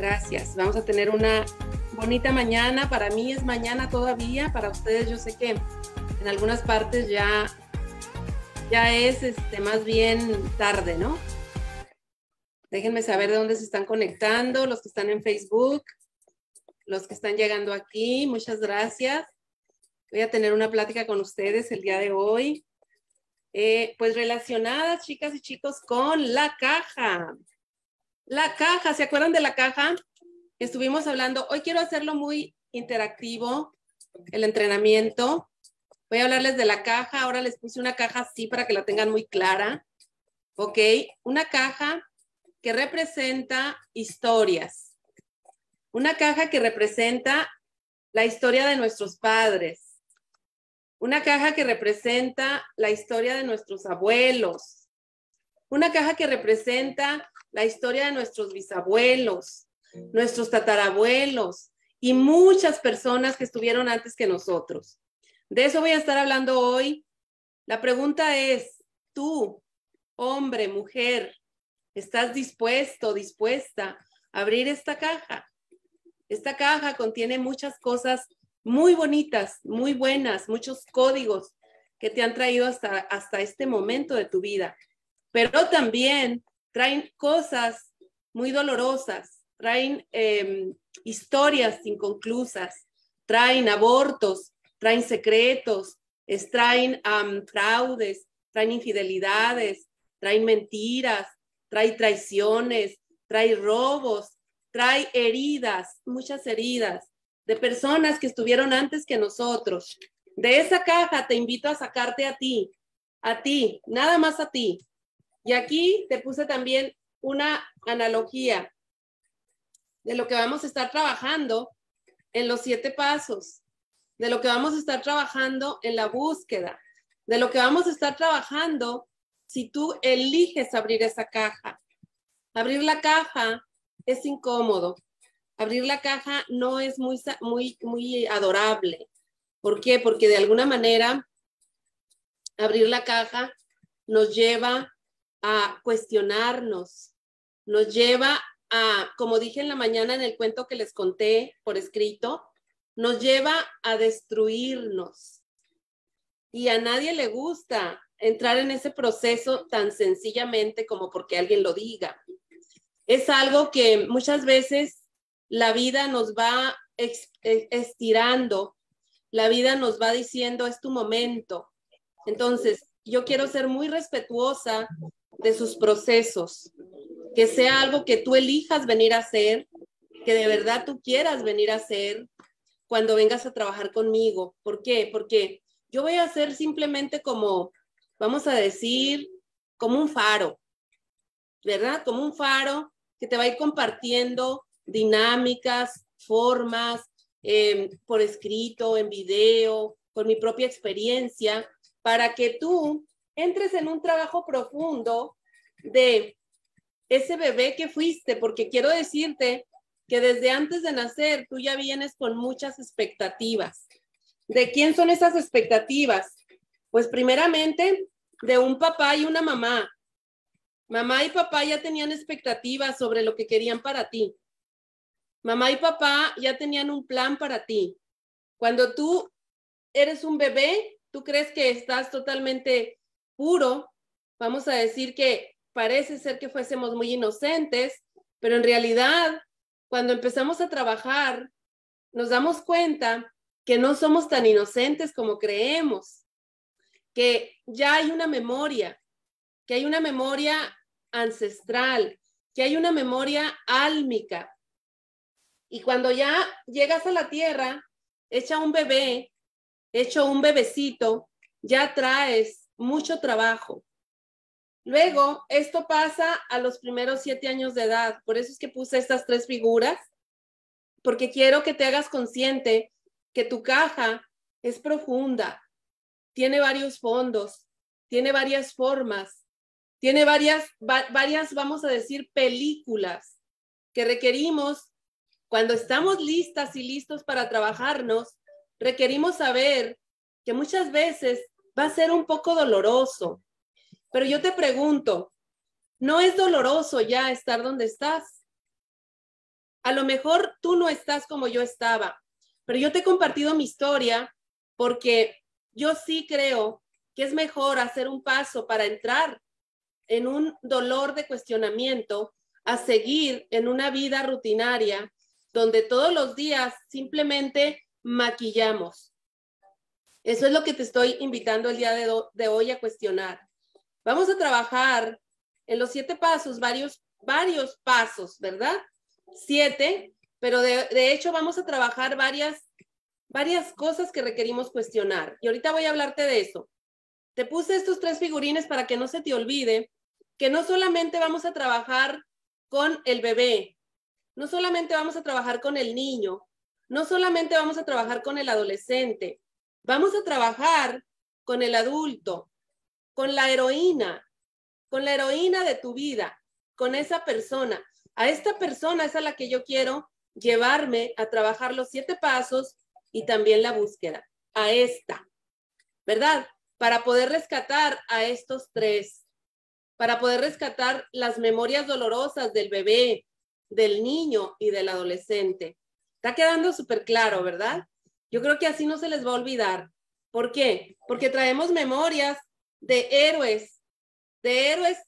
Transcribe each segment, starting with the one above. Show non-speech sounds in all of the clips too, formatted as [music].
Gracias. Vamos a tener una bonita mañana. Para mí es mañana todavía. Para ustedes yo sé que en algunas partes ya, ya es este, más bien tarde, ¿no? Déjenme saber de dónde se están conectando, los que están en Facebook, los que están llegando aquí. Muchas gracias. Voy a tener una plática con ustedes el día de hoy. Eh, pues relacionadas, chicas y chicos, con la caja. La caja, ¿se acuerdan de la caja? Estuvimos hablando, hoy quiero hacerlo muy interactivo, el entrenamiento. Voy a hablarles de la caja, ahora les puse una caja así para que la tengan muy clara. ¿Ok? Una caja que representa historias. Una caja que representa la historia de nuestros padres. Una caja que representa la historia de nuestros abuelos, una caja que representa la historia de nuestros bisabuelos, nuestros tatarabuelos y muchas personas que estuvieron antes que nosotros. De eso voy a estar hablando hoy. La pregunta es, tú, hombre, mujer, ¿estás dispuesto, dispuesta a abrir esta caja? Esta caja contiene muchas cosas muy bonitas, muy buenas, muchos códigos que te han traído hasta, hasta este momento de tu vida pero también traen cosas muy dolorosas, traen em, historias inconclusas, traen abortos, traen secretos, traen fraudes, traen infidelidades, traen mentiras, traen traiciones, traen robos, traen heridas, muchas heridas de personas que estuvieron antes que nosotros. De esa caja te invito a sacarte a ti, a ti, nada más a ti, y aquí te puse también una analogía de lo que vamos a estar trabajando en los siete pasos, de lo que vamos a estar trabajando en la búsqueda, de lo que vamos a estar trabajando si tú eliges abrir esa caja. Abrir la caja es incómodo. Abrir la caja no es muy, muy, muy adorable. ¿Por qué? Porque de alguna manera abrir la caja nos lleva a cuestionarnos, nos lleva a, como dije en la mañana en el cuento que les conté por escrito, nos lleva a destruirnos. Y a nadie le gusta entrar en ese proceso tan sencillamente como porque alguien lo diga. Es algo que muchas veces la vida nos va eh, estirando, la vida nos va diciendo es tu momento. Entonces, yo quiero ser muy respetuosa de sus procesos, que sea algo que tú elijas venir a hacer, que de verdad tú quieras venir a hacer cuando vengas a trabajar conmigo. ¿Por qué? Porque yo voy a ser simplemente como, vamos a decir, como un faro, ¿verdad? Como un faro que te va a ir compartiendo dinámicas, formas, em, por escrito, en video, con mi propia experiencia, para que tú entres en un trabajo profundo de ese bebé que fuiste, porque quiero decirte que desde antes de nacer tú ya vienes con muchas expectativas. ¿De quién son esas expectativas? Pues primeramente de un papá y una mamá. Mamá y papá ya tenían expectativas sobre lo que querían para ti. Mamá y papá ya tenían un plan para ti. Cuando tú eres un bebé, tú crees que estás totalmente puro, vamos a decir que parece ser que fuésemos muy inocentes, pero en realidad, cuando empezamos a trabajar, nos damos cuenta que no somos tan inocentes como creemos, que ya hay una memoria, que hay una memoria ancestral, que hay una memoria álmica. Y cuando ya llegas a la tierra, echa un bebé, hecho un bebecito, ya traes mucho trabajo. Luego, esto pasa a los primeros siete años de edad. Por eso es que puse estas tres figuras, porque quiero que te hagas consciente que tu caja es profunda, tiene varios fondos, tiene varias formas, tiene varias, varias, vamos a decir, películas que requerimos cuando estamos listas y listos para trabajarnos, requerimos saber que muchas veces va a ser un poco doloroso. Pero yo te pregunto, ¿no es doloroso ya estar donde estás? A lo mejor tú no estás como yo estaba, pero yo te he compartido mi historia porque yo sí creo que es mejor hacer un paso para entrar en un dolor de cuestionamiento a seguir en una vida rutinaria donde todos los días simplemente maquillamos, eso es lo que te estoy invitando el día de, hoy a cuestionar. Vamos a trabajar en los siete pasos, varios, varios pasos, ¿verdad? Siete, pero de, de hecho vamos a trabajar varias, varias cosas que requerimos cuestionar. Y ahorita voy a hablarte de eso. Te puse estos tres figurines para que no se te olvide que no solamente vamos a trabajar con el bebé, no solamente vamos a trabajar con el niño, no solamente vamos a trabajar con el adolescente, Vamos a trabajar con el adulto, con la heroína, con la heroína de tu vida, con esa persona. A esta persona es a la que yo quiero llevarme a trabajar los siete pasos y también la búsqueda. A esta, ¿verdad? Para poder rescatar a estos tres, para poder rescatar las memorias dolorosas del bebé, del niño y del adolescente. Está quedando súper claro, ¿verdad? Yo creo que así no se les va a olvidar. ¿Por qué? Porque traemos memorias de héroes, de héroes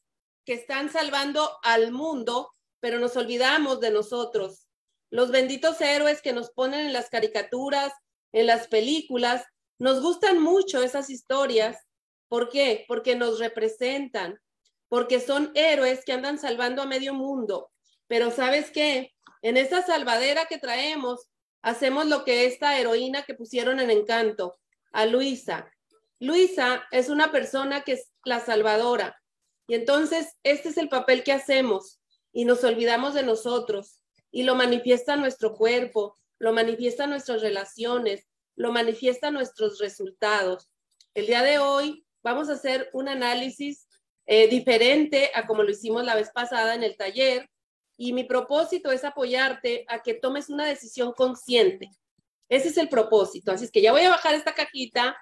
que están salvando al mundo, pero nos olvidamos de nosotros. Los benditos héroes que nos ponen en las caricaturas, en las películas, nos gustan mucho esas historias. ¿Por qué? Porque nos representan, porque son héroes que andan salvando a medio mundo. Pero sabes qué? En esa salvadera que traemos, hacemos lo que esta heroína que pusieron en encanto, a Luisa. Luisa es una persona que es la salvadora. Y entonces, este es el papel que hacemos y nos olvidamos de nosotros y lo manifiesta nuestro cuerpo, lo manifiesta nuestras relaciones, lo manifiesta nuestros resultados. El día de hoy vamos a hacer un análisis eh, diferente a como lo hicimos la vez pasada en el taller y mi propósito es apoyarte a que tomes una decisión consciente. Ese es el propósito. Así es que ya voy a bajar esta cajita.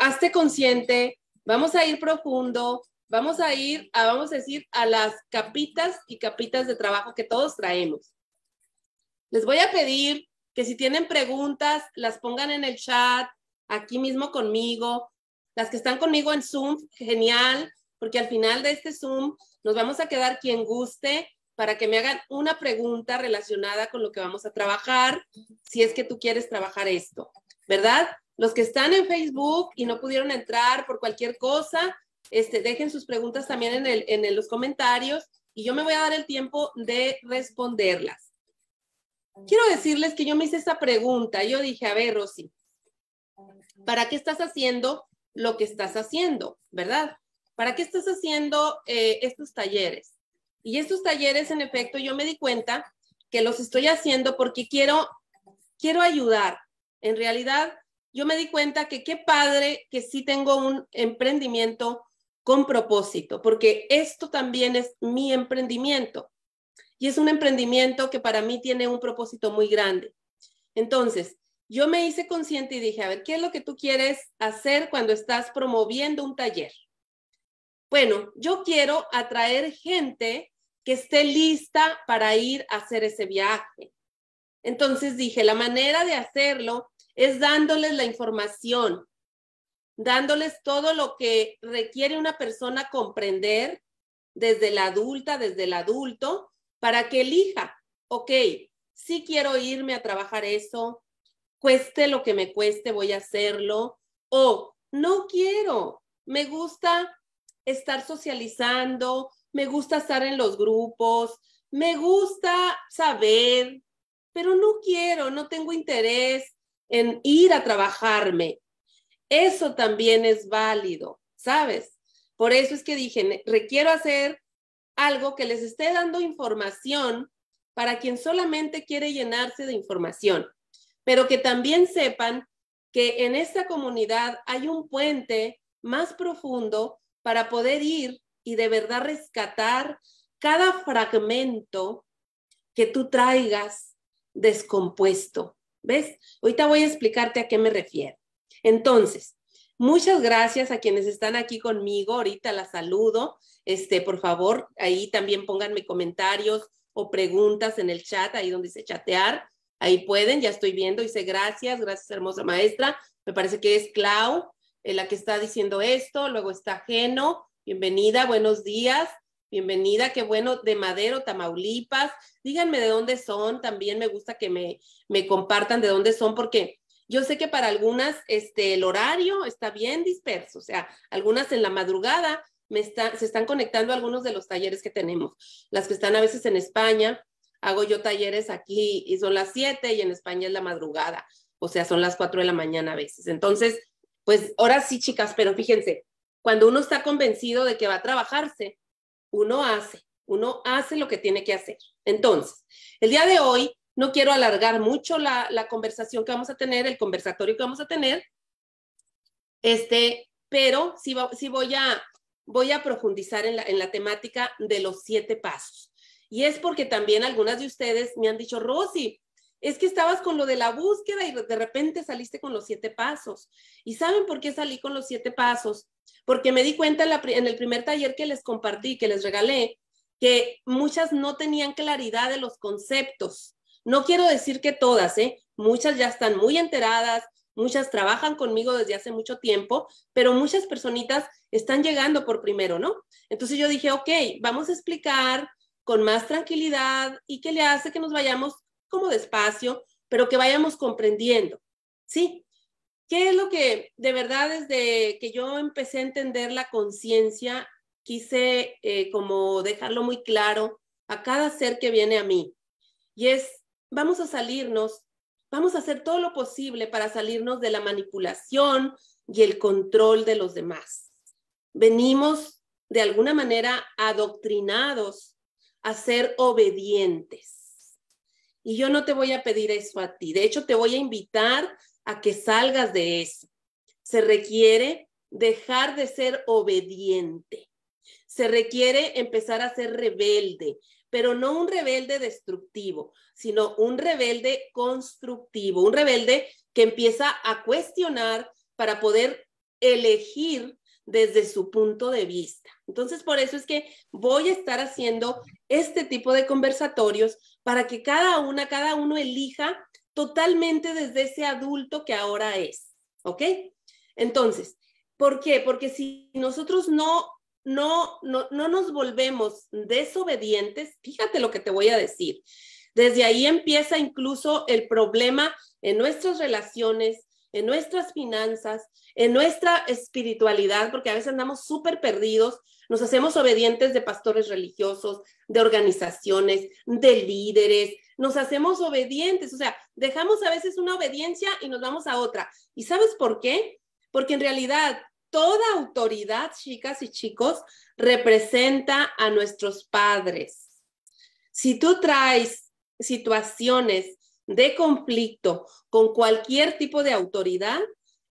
Hazte consciente. Vamos a ir profundo. Vamos a ir, a, vamos a decir, a las capitas y capitas de trabajo que todos traemos. Les voy a pedir que si tienen preguntas, las pongan en el chat, aquí mismo conmigo. Las que están conmigo en Zoom, genial, porque al final de este Zoom nos vamos a quedar quien guste para que me hagan una pregunta relacionada con lo que vamos a trabajar, si es que tú quieres trabajar esto, ¿verdad? Los que están en Facebook y no pudieron entrar por cualquier cosa, este, dejen sus preguntas también en, los comentarios y yo me voy a dar el tiempo de responderlas. Quiero decirles que yo me hice esta pregunta. Yo dije, a ver, Rosy, ¿para qué estás haciendo lo que estás haciendo? ¿Verdad? ¿Para qué estás haciendo eh, estos talleres? Y estos talleres, en efecto, yo me di cuenta que los estoy haciendo porque quiero, quiero ayudar. En realidad, yo me di cuenta que qué padre que sí tengo un emprendimiento con propósito, porque esto también es mi emprendimiento. Y es un emprendimiento que para mí tiene un propósito muy grande. Entonces, yo me hice consciente y dije, a ver, ¿qué es lo que tú quieres hacer cuando estás promoviendo un taller? Bueno, yo quiero atraer gente que esté lista para ir a hacer ese viaje. Entonces dije, la manera de hacerlo es dándoles la información, dándoles todo lo que requiere una persona comprender desde la adulta, desde el adulto, para que elija, ok, sí quiero irme a trabajar eso, cueste lo que me cueste, voy a hacerlo, o no quiero, me gusta estar socializando, me gusta estar en los grupos, me gusta saber, pero no quiero, no tengo interés en ir a trabajarme. Eso también es válido, ¿sabes? Por eso es que dije, requiero hacer algo que les esté dando información para quien solamente quiere llenarse de información, pero que también sepan que en esta comunidad hay un puente más profundo para poder ir y de verdad rescatar cada fragmento que tú traigas descompuesto. ¿Ves? Ahorita voy a explicarte a qué me refiero. Entonces, muchas gracias a quienes están aquí conmigo. Ahorita las saludo. Este, por favor, ahí también pónganme comentarios o preguntas en el chat, ahí donde dice chatear. Ahí pueden, ya estoy viendo. Dice gracias, gracias hermosa maestra. Me parece que es Clau eh, la que está diciendo esto. Luego está Geno, Bienvenida, buenos días. Bienvenida, qué bueno, de Madero, Tamaulipas. Díganme de dónde son, también me gusta que me, me compartan de dónde son, porque yo sé que para algunas este, el horario está bien disperso, o sea, algunas en la madrugada me se están conectando algunos de los talleres que tenemos, las que están a veces en España, hago yo talleres aquí y son las 7 y en España es la madrugada, o sea, son las 4 de la mañana a veces. Entonces, pues ahora sí, chicas, pero fíjense, cuando uno está convencido de que va a trabajarse, uno hace, uno hace lo que tiene que hacer. Entonces, el día de hoy no quiero alargar mucho la, conversación que vamos a tener, el conversatorio que vamos a tener, este, pero sí, voy, a, voy a profundizar en la, en la temática de los siete pasos. Y es porque también algunas de ustedes me han dicho, Rosy, es que estabas con lo de la búsqueda y de repente saliste con los siete pasos. ¿Y saben por qué salí con los siete pasos? porque me di cuenta en, el primer taller que les compartí, que les regalé, que muchas no tenían claridad de los conceptos. No quiero decir que todas, ¿eh? muchas ya están muy enteradas, muchas trabajan conmigo desde hace mucho tiempo, pero muchas personitas están llegando por primero, ¿no? Entonces yo dije, ok, vamos a explicar con más tranquilidad y que le hace que nos vayamos como despacio, pero que vayamos comprendiendo, ¿sí? ¿Qué es lo que de verdad desde que yo empecé a entender la conciencia, quise eh, como dejarlo muy claro a cada ser que viene a mí? Y es, vamos a salirnos, vamos a hacer todo lo posible para salirnos de la manipulación y el control de los demás. Venimos de alguna manera adoctrinados a ser obedientes. Y yo no te voy a pedir eso a ti. De hecho, te voy a invitar a que salgas de eso. Se requiere dejar de ser obediente. Se requiere empezar a ser rebelde, pero no un rebelde destructivo, sino un rebelde constructivo, un rebelde que empieza a cuestionar para poder elegir desde su punto de vista. Entonces, por eso es que voy a estar haciendo este tipo de conversatorios para que cada una, cada uno elija totalmente desde ese adulto que ahora es, ¿ok? Entonces, ¿por qué? Porque si nosotros no, no, no, nos volvemos desobedientes, fíjate lo que te voy a decir. Desde ahí empieza incluso el problema en nuestras relaciones, en nuestras finanzas, en nuestra espiritualidad, porque a veces andamos súper perdidos nos hacemos obedientes de pastores religiosos, de organizaciones, de líderes, nos hacemos obedientes, o sea, dejamos a veces una obediencia y nos vamos a otra. ¿Y sabes por qué? Porque en realidad toda autoridad, chicas y chicos, representa a nuestros padres. Si tú traes situaciones de conflicto con cualquier tipo de autoridad,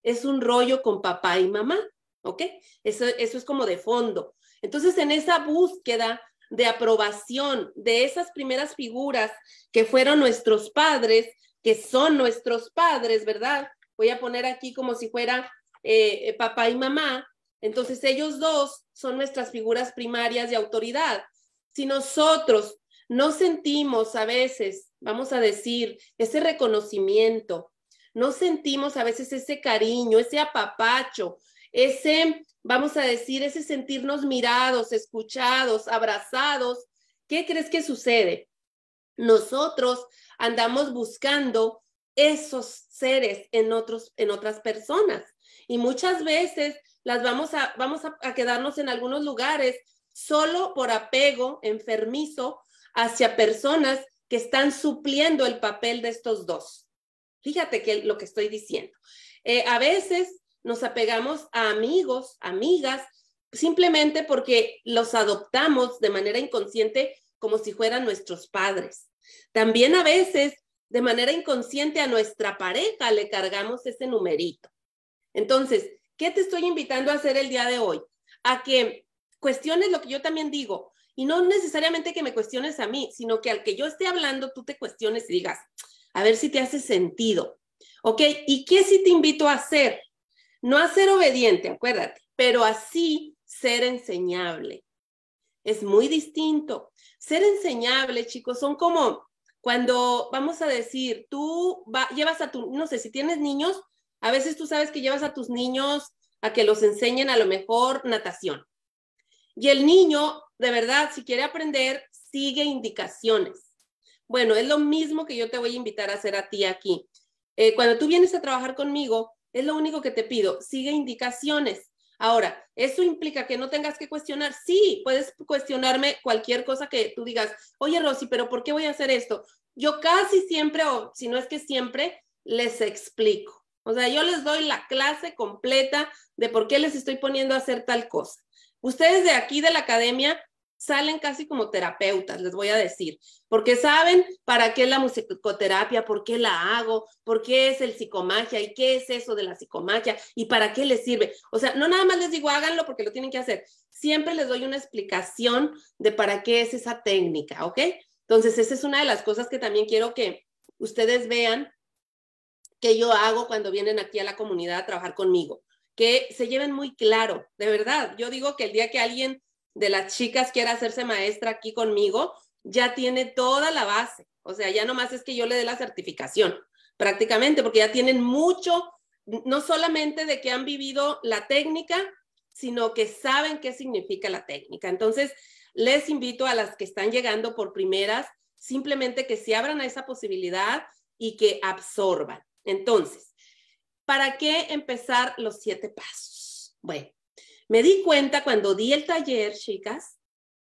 es un rollo con papá y mamá, ¿ok? Eso, es como de fondo. Entonces, en esa búsqueda de aprobación de esas primeras figuras que fueron nuestros padres, que son nuestros padres, ¿verdad? Voy a poner aquí como si fuera eh, papá y mamá. Entonces, ellos dos son nuestras figuras primarias de autoridad. Si nosotros no sentimos a veces, vamos a decir, ese reconocimiento, no sentimos a veces ese cariño, ese apapacho, ese, vamos a decir, ese sentirnos mirados, escuchados, abrazados, ¿qué crees que sucede? Nosotros andamos buscando esos seres en, otros, en otras personas y muchas veces las vamos a, vamos a, quedarnos en algunos lugares solo por apego enfermizo hacia personas que están supliendo el papel de estos dos. Fíjate que lo que estoy diciendo. Eh, a veces nos apegamos a amigos, amigas, simplemente porque los adoptamos de manera inconsciente como si fueran nuestros padres. También a veces, de manera inconsciente, a nuestra pareja le cargamos ese numerito. Entonces, ¿qué te estoy invitando a hacer el día de hoy? A que cuestiones lo que yo también digo. Y no necesariamente que me cuestiones a mí, sino que al que yo esté hablando, tú te cuestiones y digas, a ver si te hace sentido. ¿Ok? ¿Y qué si te invito a hacer? No a ser obediente, acuérdate, pero así ser enseñable. Es muy distinto. Ser enseñable, chicos, son como cuando, vamos a decir, tú llevas a tu, no sé, si tienes niños, a veces tú sabes que llevas a tus niños a que los enseñen a lo mejor natación. Y el niño, de verdad, si quiere aprender, sigue indicaciones. Bueno, es lo mismo que yo te voy a invitar a hacer a ti aquí. Eh, cuando tú vienes a trabajar conmigo, es lo único que te pido. Sigue indicaciones. Ahora, ¿eso implica que no tengas que cuestionar? Sí, puedes cuestionarme cualquier cosa que tú digas, oye Rosy, pero ¿por qué voy a hacer esto? Yo casi siempre, o si no es que siempre, les explico. O sea, yo les doy la clase completa de por qué les estoy poniendo a hacer tal cosa. Ustedes de aquí de la academia salen casi como terapeutas, les voy a decir, porque saben para qué es la musicoterapia, por qué la hago, por qué es el psicomagia y qué es eso de la psicomagia y para qué les sirve. O sea, no nada más les digo háganlo porque lo tienen que hacer, siempre les doy una explicación de para qué es esa técnica, ¿ok? Entonces, esa es una de las cosas que también quiero que ustedes vean que yo hago cuando vienen aquí a la comunidad a trabajar conmigo, que se lleven muy claro, de verdad. Yo digo que el día que alguien de las chicas quiera hacerse maestra aquí conmigo, ya tiene toda la base. O sea, ya nomás es que yo le dé la certificación, prácticamente, porque ya tienen mucho, no solamente de que han vivido la técnica, sino que saben qué significa la técnica. Entonces, les invito a las que están llegando por primeras, simplemente que se abran a esa posibilidad y que absorban. Entonces, ¿para qué empezar los siete pasos? Bueno, me di cuenta cuando di el taller, chicas,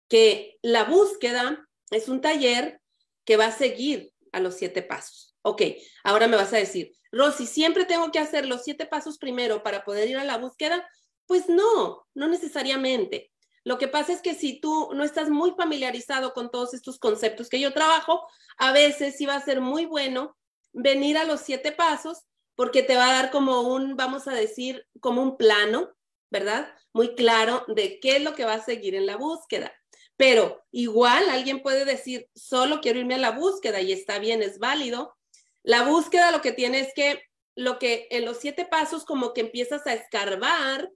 que la búsqueda es un taller que va a seguir a los siete pasos. Ok, ahora me vas a decir, Rosy, ¿siempre tengo que hacer los siete pasos primero para poder ir a la búsqueda? Pues no, no necesariamente. Lo que pasa es que si tú no estás muy familiarizado con todos estos conceptos que yo trabajo, a veces sí va a ser muy bueno venir a los siete pasos porque te va a dar como un, vamos a decir, como un plano ¿verdad? Muy claro de qué es lo que va a seguir en la búsqueda. Pero igual alguien puede decir, solo quiero irme a la búsqueda y está bien, es válido. La búsqueda lo que tiene es que lo que en los siete pasos como que empiezas a escarbar,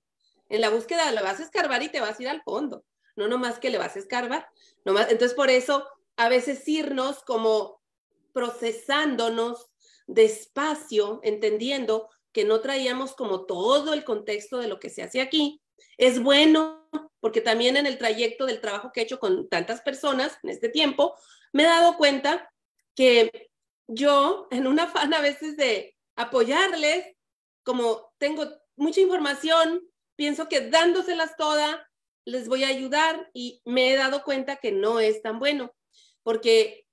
en la búsqueda la vas a escarbar y te vas a ir al fondo, no nomás que le vas a escarbar. entonces por eso a veces irnos como procesándonos despacio, entendiendo que no traíamos como todo el contexto de lo que se hace aquí, es bueno porque también en el trayecto del trabajo que he hecho con tantas personas en este tiempo, me he dado cuenta que yo, en una afán a veces de apoyarles, como tengo mucha información, pienso que dándoselas toda, les voy a ayudar y me he dado cuenta que no es tan bueno, porque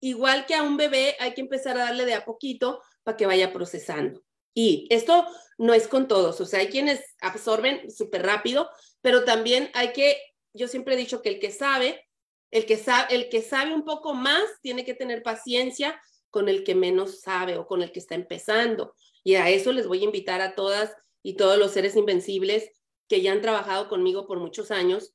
igual que a un bebé hay que empezar a darle de a poquito para que vaya procesando. Y esto no es con todos, o sea, hay quienes absorben súper rápido, pero también hay que, yo siempre he dicho que el que sabe, el que sabe, el que sabe un poco más tiene que tener paciencia con el que menos sabe o con el que está empezando. Y a eso les voy a invitar a todas y todos los seres invencibles que ya han trabajado conmigo por muchos años.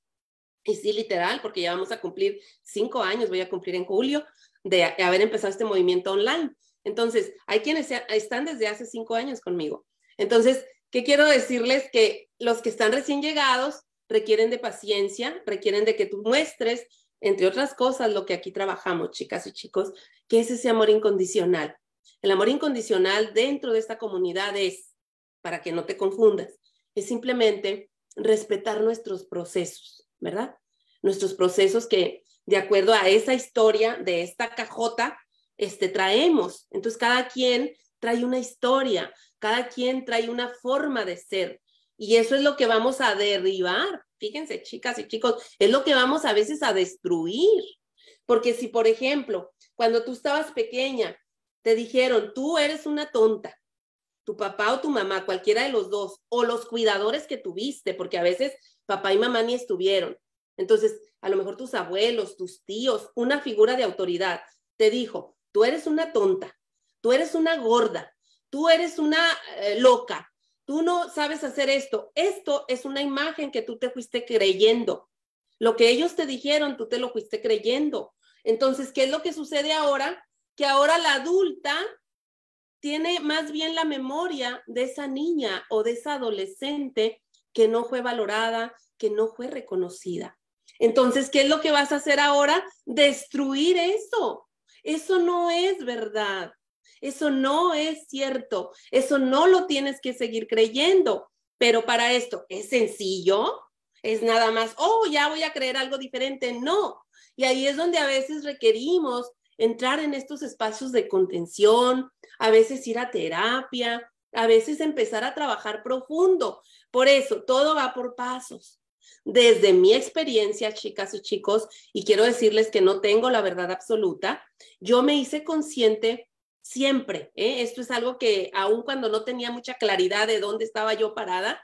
Y sí, literal, porque ya vamos a cumplir cinco años, voy a cumplir en julio, de haber empezado este movimiento online. Entonces, hay quienes están desde hace cinco años conmigo. Entonces, ¿qué quiero decirles? Que los que están recién llegados requieren de paciencia, requieren de que tú muestres, entre otras cosas, lo que aquí trabajamos, chicas y chicos, que es ese amor incondicional. El amor incondicional dentro de esta comunidad es, para que no te confundas, es simplemente respetar nuestros procesos, ¿verdad? Nuestros procesos que, de acuerdo a esa historia de esta cajota, este, traemos. Entonces, cada quien trae una historia, cada quien trae una forma de ser. Y eso es lo que vamos a derribar. Fíjense, chicas y chicos, es lo que vamos a veces a destruir. Porque si, por ejemplo, cuando tú estabas pequeña, te dijeron, tú eres una tonta, tu papá o tu mamá, cualquiera de los dos, o los cuidadores que tuviste, porque a veces papá y mamá ni estuvieron. Entonces, a lo mejor tus abuelos, tus tíos, una figura de autoridad te dijo, tú eres una tonta, tú eres una gorda, tú eres una eh, loca, tú no sabes hacer esto. Esto es una imagen que tú te fuiste creyendo. Lo que ellos te dijeron, tú te lo fuiste creyendo. Entonces, ¿qué es lo que sucede ahora? Que ahora la adulta tiene más bien la memoria de esa niña o de esa adolescente que no fue valorada, que no fue reconocida. Entonces, ¿qué es lo que vas a hacer ahora? Destruir eso. Eso no es verdad. Eso no es cierto. Eso no lo tienes que seguir creyendo. Pero para esto, ¿es sencillo? ¿Es nada más, oh, ya voy a creer algo diferente? No. Y ahí es donde a veces requerimos entrar en estos espacios de contención, a veces ir a terapia, a veces empezar a trabajar profundo. Por eso, todo va por pasos desde mi experiencia, chicas y chicos, y quiero decirles que no tengo la verdad absoluta, yo me hice consciente siempre, ¿eh? esto es algo que aun cuando no tenía mucha claridad de dónde estaba yo parada,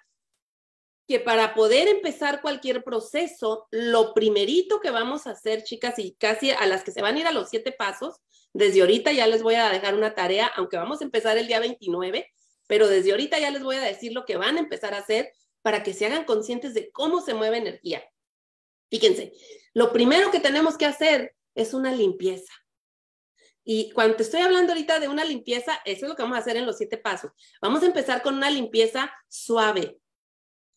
que para poder empezar cualquier proceso, lo primerito que vamos a hacer, chicas, y casi a las que se van a ir a los siete pasos, desde ahorita ya les voy a dejar una tarea, aunque vamos a empezar el día 29, pero desde ahorita ya les voy a decir lo que van a empezar a hacer para que se hagan conscientes de cómo se mueve energía. Fíjense, lo primero que tenemos que hacer es una limpieza. Y cuando estoy hablando ahorita de una limpieza, eso es lo que vamos a hacer en los siete pasos. Vamos a empezar con una limpieza suave,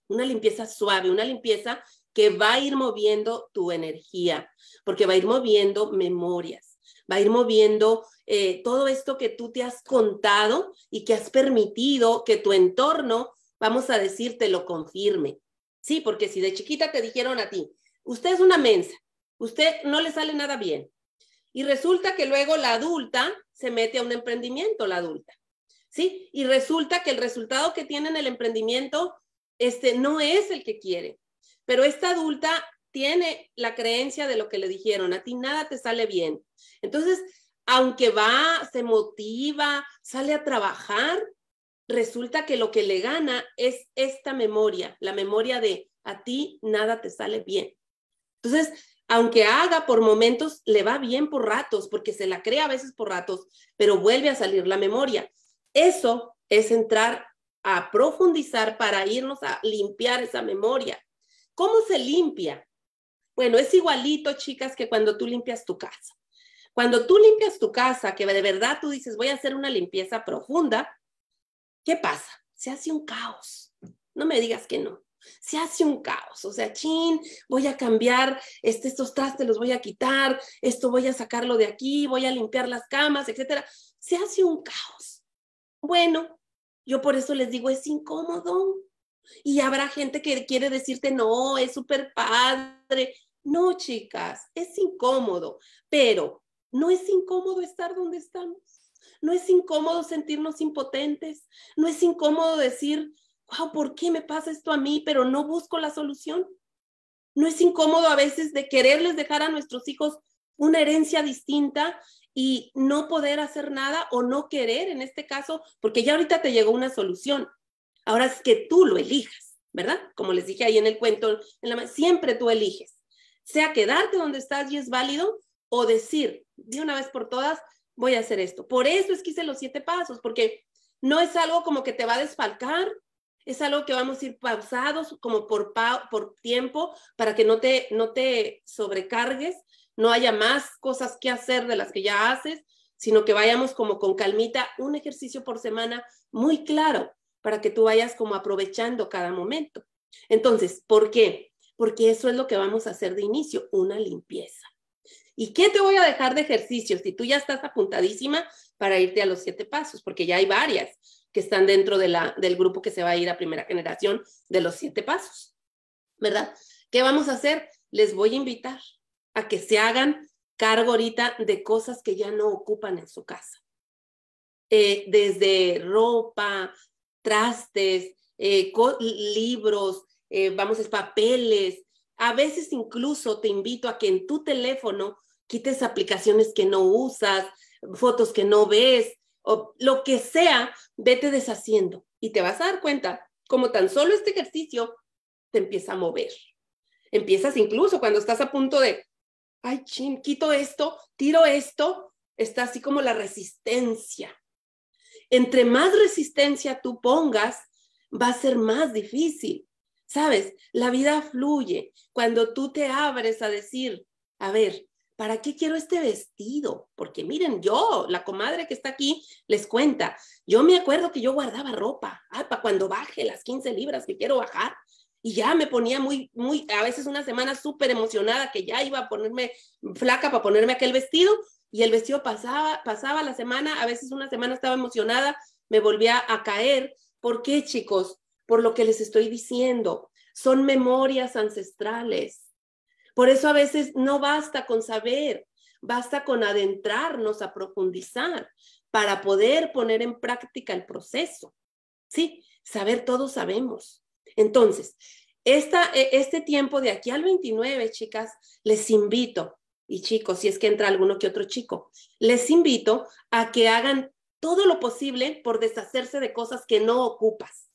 una limpieza suave, una limpieza que va a ir moviendo tu energía, porque va a ir moviendo memorias, va a ir moviendo eh, todo esto que tú te has contado y que has permitido que tu entorno vamos a decir, te lo confirme. Sí, porque si de chiquita te dijeron a ti, usted es una mensa, usted no le sale nada bien. Y resulta que luego la adulta se mete a un emprendimiento, la adulta. ¿Sí? Y resulta que el resultado que tiene en el emprendimiento este, no es el que quiere. Pero esta adulta tiene la creencia de lo que le dijeron, a ti nada te sale bien. Entonces, aunque va, se motiva, sale a trabajar, resulta que lo que le gana es esta memoria, la memoria de a ti nada te sale bien. Entonces, aunque haga por momentos, le va bien por ratos, porque se la crea a veces por ratos, pero vuelve a salir la memoria. Eso es entrar a profundizar para irnos a limpiar esa memoria. ¿Cómo se limpia? Bueno, es igualito, chicas, que cuando tú limpias tu casa. Cuando tú limpias tu casa, que de verdad tú dices, voy a hacer una limpieza profunda, ¿Qué pasa? Se hace un caos. No me digas que no. Se hace un caos. O sea, chin, voy a cambiar este, estos trastes, los voy a quitar, esto voy a sacarlo de aquí, voy a limpiar las camas, etcétera. Se hace un caos. Bueno, yo por eso les digo, es incómodo. Y habrá gente que quiere decirte, no, es súper padre. No, chicas, es incómodo, pero no es incómodo estar donde estamos. No es incómodo sentirnos impotentes, no es incómodo decir, wow, ¿por qué me pasa esto a mí? Pero no busco la solución. No es incómodo a veces de quererles dejar a nuestros hijos una herencia distinta y no poder hacer nada o no querer en este caso, porque ya ahorita te llegó una solución. Ahora es que tú lo elijas, ¿verdad? Como les dije ahí en el cuento, siempre tú eliges. Sea quedarte donde estás y es válido o decir de una vez por todas, voy a hacer esto. Por eso es que hice los siete pasos, porque no es algo como que te va a desfalcar, es algo que vamos a ir pausados como por, por tiempo para que no te, no te sobrecargues, no haya más cosas que hacer de las que ya haces, sino que vayamos como con calmita un ejercicio por semana muy claro para que tú vayas como aprovechando cada momento. Entonces, ¿por qué? Porque eso es lo que vamos a hacer de inicio, una limpieza. ¿Y qué te voy a dejar de ejercicios si tú ya estás apuntadísima para irte a los siete pasos? Porque ya hay varias que están dentro de del grupo que se va a ir a primera generación de los siete pasos, ¿verdad? ¿Qué vamos a hacer? Les voy a invitar a que se hagan cargo ahorita de cosas que ya no ocupan en su casa. Eh, desde ropa, trastes, eh, libros, eh, vamos, es papeles. A veces incluso te invito a que en tu teléfono quites aplicaciones que no usas, fotos que no ves, o lo que sea, vete deshaciendo y te vas a dar cuenta como tan solo este ejercicio te empieza a mover. Empiezas incluso cuando estás a punto de, ay, chin, quito esto, tiro esto, está así como la resistencia. Entre más resistencia tú pongas, va a ser más difícil. Sabes, la vida fluye cuando tú te abres a decir, a ver, ¿para qué quiero este vestido? Porque miren, yo, la comadre que está aquí, les cuenta, yo me acuerdo que yo guardaba ropa, ah, para cuando baje las 15 libras que quiero bajar. Y ya me ponía muy, muy, a veces una semana súper emocionada que ya iba a ponerme flaca para ponerme aquel vestido y el vestido pasaba, pasaba la semana, a veces una semana estaba emocionada, me volvía a caer. ¿Por qué, chicos? Por lo que les estoy diciendo. Son memorias ancestrales por eso a veces no basta con saber, basta con adentrarnos a profundizar para poder poner en práctica el proceso. Sí, saber todo sabemos. Entonces, esta, e, este tiempo de aquí al 29, chicas, les invito, y chicos, si es que entra alguno que otro chico, les invito a que hagan todo lo posible por deshacerse de cosas que no ocupas.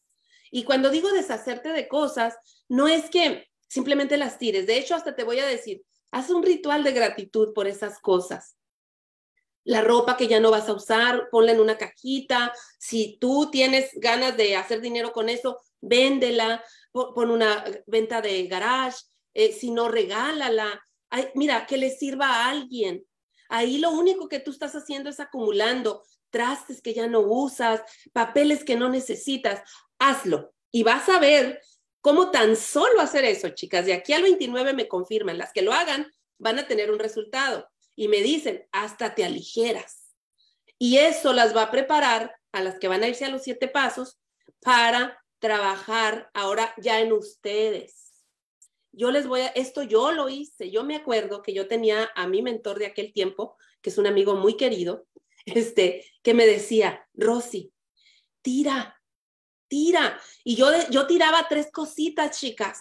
Y cuando digo deshacerte de cosas, no es que simplemente las tires. De hecho, hasta te voy a decir, haz un ritual de gratitud por esas cosas. La ropa que ya no vas a usar, ponla en una cajita. Si tú tienes ganas de hacer dinero con eso, véndela, pon una venta de garage. Eh, si no, regálala. mira, que le sirva a alguien. Ahí lo único que tú estás haciendo es acumulando trastes que ya no usas, papeles que no necesitas. Hazlo y vas a ver ¿Cómo tan solo hacer eso, chicas? De aquí al 29 me confirman, las que lo hagan van a tener un resultado. Y me dicen, hasta te aligeras. Y eso las va a preparar a las que van a irse a los siete pasos para trabajar ahora ya en ustedes. Yo les voy a, esto yo lo hice, yo me acuerdo que yo tenía a mi mentor de aquel tiempo, que es un amigo muy querido, este, que me decía, Rosy, tira, tira. Y yo, yo tiraba tres cositas, chicas,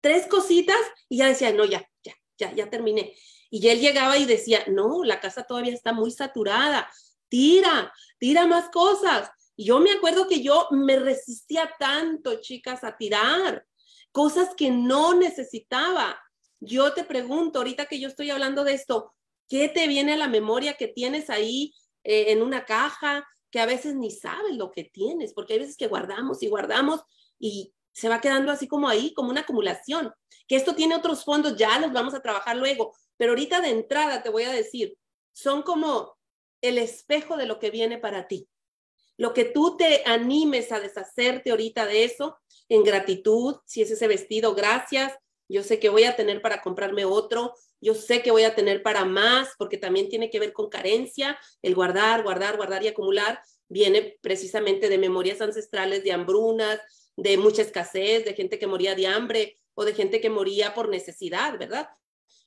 tres cositas y ya decía, no, ya, ya, ya, ya terminé. Y él llegaba y decía, no, la casa todavía está muy saturada, tira, tira más cosas. Y yo me acuerdo que yo me resistía tanto, chicas, a tirar cosas que no necesitaba. Yo te pregunto, ahorita que yo estoy hablando de esto, ¿qué te viene a la memoria que tienes ahí eh, en una caja? que a veces ni sabes lo que tienes, porque hay veces que guardamos y guardamos y se va quedando así como ahí, como una acumulación. Que esto tiene otros fondos, ya los vamos a trabajar luego, pero ahorita de entrada te voy a decir, son como el espejo de lo que viene para ti. Lo que tú te animes a deshacerte ahorita de eso, en gratitud, si es ese vestido, gracias, yo sé que voy a tener para comprarme otro, yo sé que voy a tener para más, porque también tiene que ver con carencia, el guardar, guardar, guardar y acumular viene precisamente de memorias ancestrales, de hambrunas, de mucha escasez, de gente que moría de hambre o de gente que moría por necesidad, ¿verdad?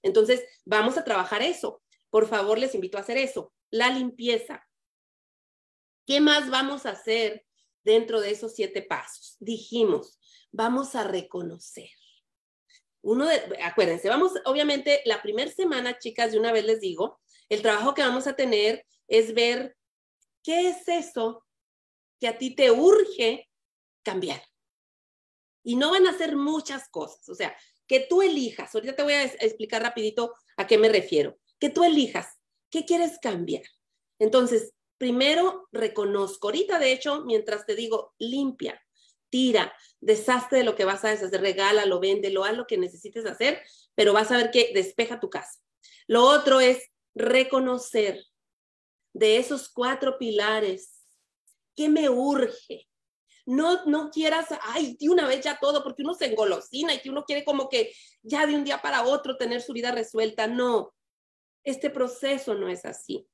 Entonces, vamos a trabajar eso. Por favor, les invito a hacer eso. La limpieza. ¿Qué más vamos a hacer dentro de esos siete pasos? Dijimos, vamos a reconocer uno de, acuérdense, vamos, obviamente, la primera semana, chicas, de una vez les digo, el trabajo que vamos a tener es ver qué es eso que a ti te urge cambiar. Y no van a ser muchas cosas, o sea, que tú elijas, ahorita te voy a explicar rapidito a qué me refiero, que tú elijas, ¿qué quieres cambiar? Entonces, primero reconozco, ahorita de hecho, mientras te digo, limpia, tira, deshazte de lo que vas a deshacer, regálalo, lo haz lo que necesites hacer, pero vas a ver que despeja tu casa. Lo otro es reconocer de esos cuatro pilares, que me urge? No, no quieras, ay, de una vez ya todo, porque uno se engolosina y que uno quiere como que ya de un día para otro tener su vida resuelta. No, este proceso no es así.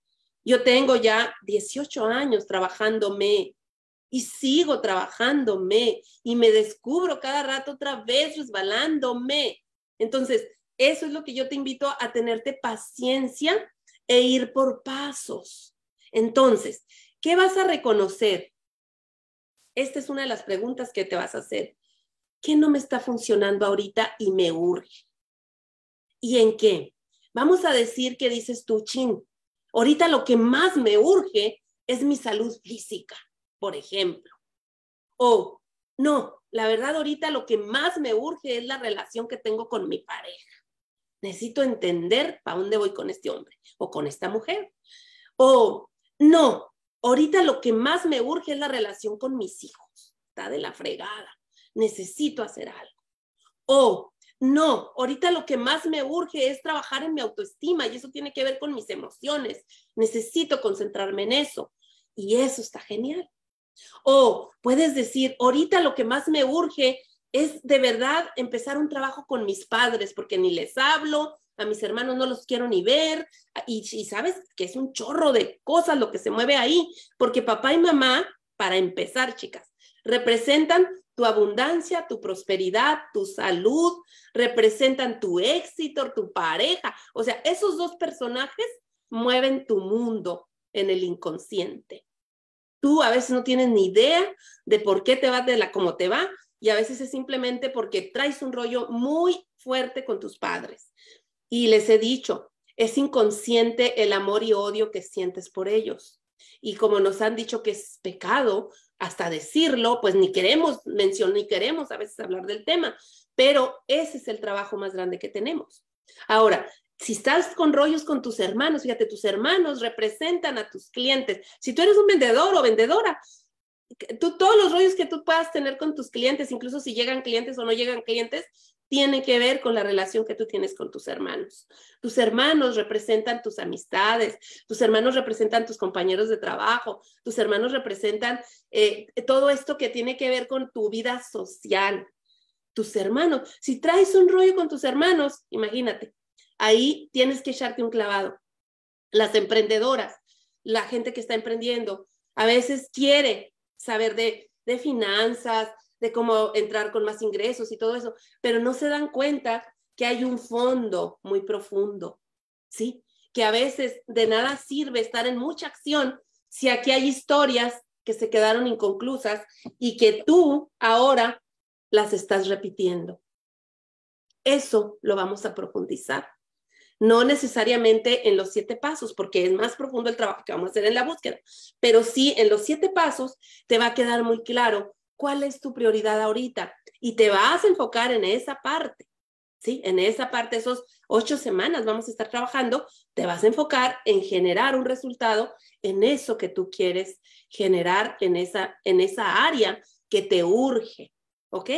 Yo tengo ya 18 años trabajándome, y sigo trabajándome y me descubro cada rato otra vez resbalándome. Entonces, eso es lo que yo te invito a tenerte paciencia e ir por pasos. Entonces, ¿qué vas a reconocer? Esta es una de las preguntas que te vas a hacer. ¿Qué no me está funcionando ahorita y me urge? ¿Y en qué? Vamos a decir que dices tú, chin, ahorita lo que más me urge es mi salud física por ejemplo. O, no, la verdad ahorita lo que más me urge es la relación que tengo con mi pareja. Necesito entender para dónde voy con este hombre o con esta mujer. O, no, ahorita lo que más me urge es la relación con mis hijos. Está de la fregada. Necesito hacer algo. O, no, ahorita lo que más me urge es trabajar en mi autoestima y eso tiene que ver con mis emociones. Necesito concentrarme en eso. Y eso está genial. O puedes decir, ahorita lo que más me urge es de verdad empezar un trabajo con mis padres, porque ni les hablo, a mis hermanos no los quiero ni ver, y, sabes que es un chorro de cosas lo que se mueve ahí, porque papá y mamá, para empezar, chicas, representan tu abundancia, tu prosperidad, tu salud, representan tu éxito, tu pareja. O sea, esos dos personajes mueven tu mundo en el inconsciente. Tú a veces no tienes ni idea de por qué te vas de la como te va y a veces es simplemente porque traes un rollo muy fuerte con tus padres. Y les he dicho, es inconsciente el amor y odio que sientes por ellos. Y como nos han dicho que es pecado hasta decirlo, pues ni queremos mencionar, ni queremos a veces hablar del tema, pero ese es el trabajo más grande que tenemos. Ahora, si estás con rollos con tus hermanos, fíjate, tus hermanos representan a tus clientes. Si tú eres un vendedor o vendedora, todos los rollos que tú puedas tener con tus clientes, incluso si llegan clientes o no llegan clientes, tienen que ver con la relación que tú tienes con tus hermanos. Tus hermanos representan tus amistades, tus hermanos representan tus compañeros de trabajo, tus hermanos representan eh, todo esto que tiene que ver con tu vida social. Tus hermanos, si traes un rollo con tus hermanos, imagínate, Ahí tienes que echarte un clavado. Las emprendedoras, la gente que está emprendiendo, a veces quiere saber de, finanzas, de cómo entrar con más ingresos y todo eso, pero no se dan cuenta que hay un fondo muy profundo, ¿sí? Que a veces de nada sirve estar en mucha acción si aquí hay historias que se quedaron inconclusas y que tú ahora las estás repitiendo. Eso lo vamos a profundizar no necesariamente en los siete pasos, porque es más profundo el trabajo que vamos a hacer en la búsqueda, pero sí en los siete pasos te va a quedar muy claro cuál es tu prioridad ahorita y te vas a enfocar en esa parte, ¿sí? En esa parte, esos ocho semanas vamos a estar trabajando, te vas a enfocar en generar un resultado en eso que tú quieres generar en esa, en esa área que te urge, ¿ok?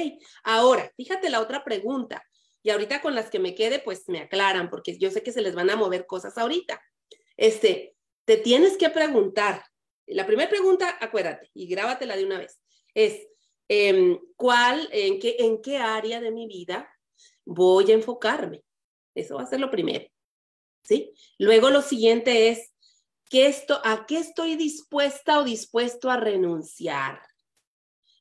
Ahora, fíjate la otra pregunta. Y ahorita con las que me quede, pues me aclaran, porque yo sé que se les van a mover cosas ahorita. Este, te tienes que preguntar. La primera pregunta, acuérdate, y grábatela de una vez, es, em, ¿cuál, en qué, en qué área de mi vida voy a enfocarme? Eso va a ser lo primero. ¿Sí? Luego lo siguiente es, ¿qué esto, ¿a qué estoy dispuesta o dispuesto a renunciar?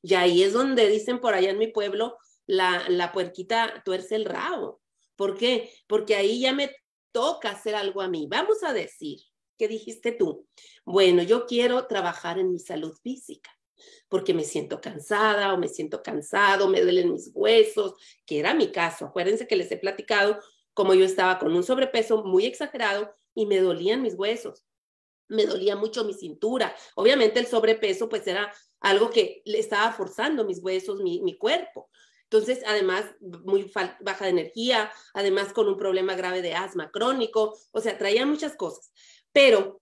Y ahí es donde dicen por allá en mi pueblo, la, puerquita tuerce el rabo. ¿Por qué? Porque ahí ya me toca hacer algo a mí. Vamos a decir, ¿qué dijiste tú? Bueno, yo quiero trabajar en mi salud física porque me siento cansada o me siento cansado, me duelen mis huesos, que era mi caso. Acuérdense que les he platicado como yo estaba con un sobrepeso muy exagerado y me dolían mis huesos, me dolía mucho mi cintura. Obviamente el sobrepeso pues era algo que le estaba forzando mis huesos, mi cuerpo. Entonces, además, muy baja de energía, además con un problema grave de asma crónico, o sea, traía muchas cosas. Pero,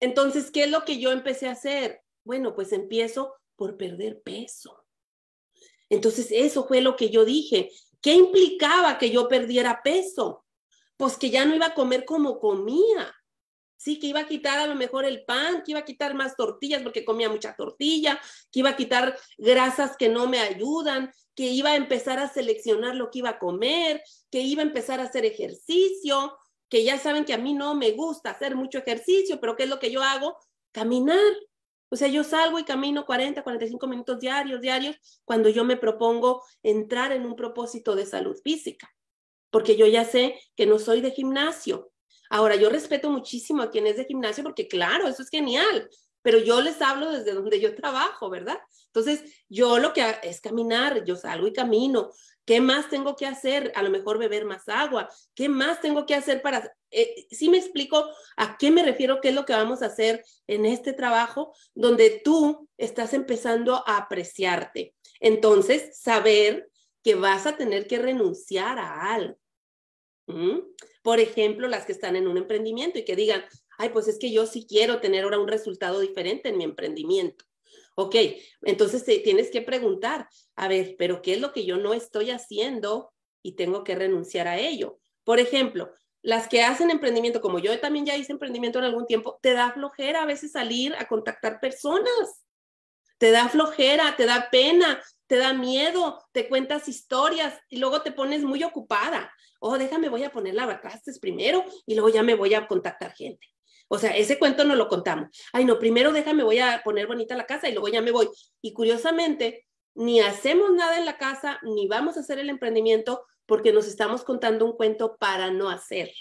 entonces, ¿qué es lo que yo empecé a hacer? Bueno, pues empiezo por perder peso. Entonces, eso fue lo que yo dije. ¿Qué implicaba que yo perdiera peso? Pues que ya no iba a comer como comía. Sí, que iba a quitar a lo mejor el pan, que iba a quitar más tortillas porque comía mucha tortilla, que iba a quitar grasas que no me ayudan, que iba a empezar a seleccionar lo que iba a comer, que iba a empezar a hacer ejercicio, que ya saben que a mí no me gusta hacer mucho ejercicio, pero ¿qué es lo que yo hago? Caminar. O sea, yo salgo y camino 40, 45 minutos diarios, diarios, cuando yo me propongo entrar en un propósito de salud física, porque yo ya sé que no soy de gimnasio, Ahora, yo respeto muchísimo a quienes de gimnasio porque, claro, eso es genial, pero yo les hablo desde [laughs] donde yo trabajo, ¿verdad? Entonces, yo lo que es caminar, yo salgo y camino. ¿Qué más tengo que hacer? A lo mejor beber más agua. ¿Qué más tengo que hacer para... Eh, si me explico a qué me refiero, qué es lo que vamos a hacer en este trabajo, donde tú estás empezando a apreciarte. Entonces, saber que vas a tener que renunciar a algo. ¿Mm? Por ejemplo, las que están en un emprendimiento y que digan, ay, pues es que yo sí quiero tener ahora un resultado diferente en mi emprendimiento. Ok, entonces tienes que preguntar, a ver, pero ¿qué es lo que yo no estoy haciendo y tengo que renunciar a ello? Por ejemplo, las que hacen emprendimiento, como yo también ya hice emprendimiento en algún tiempo, te da flojera a veces salir a contactar personas, te da flojera, te da pena te da miedo, te cuentas historias y luego te pones muy ocupada. Oh, déjame, voy a poner la lavatrastes primero y luego ya me voy a contactar gente. O sea, ese cuento no lo contamos. Ay, no, primero déjame, voy a poner bonita la casa y luego ya me voy. Y curiosamente, ni hacemos nada en la casa, ni vamos a hacer el emprendimiento porque nos estamos contando un cuento para no hacer.